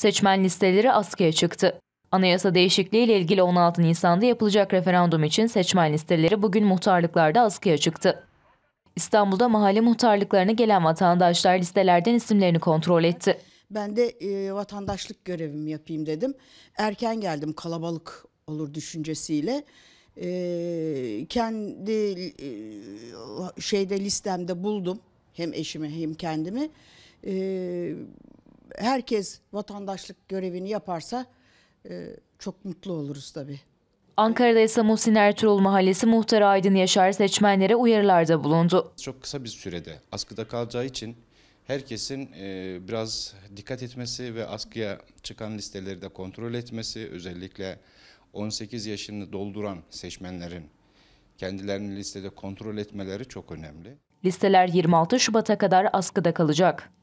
Seçmen listeleri askıya çıktı. Anayasa değişikliği ile ilgili 16 Nisan'da yapılacak referandum için seçmen listeleri bugün muhtarlıklarda askıya çıktı. İstanbul'da mahalle muhtarlıklarına gelen vatandaşlar listelerden isimlerini kontrol etti. Ben de e, vatandaşlık görevimi yapayım dedim. Erken geldim kalabalık olur düşüncesiyle. E, kendi e, şeyde listemde buldum hem eşimi hem kendimi. E, herkes vatandaşlık görevini yaparsa e, çok mutlu oluruz tabii. Ankara'da ise Muhsin Ertuğrul Mahallesi Muhtarı Aydın Yaşar seçmenlere uyarılarda bulundu. Çok kısa bir sürede askıda kalacağı için herkesin e, biraz dikkat etmesi ve askıya çıkan listeleri de kontrol etmesi özellikle 18 yaşını dolduran seçmenlerin kendilerini listede kontrol etmeleri çok önemli. Listeler 26 Şubat'a kadar askıda kalacak.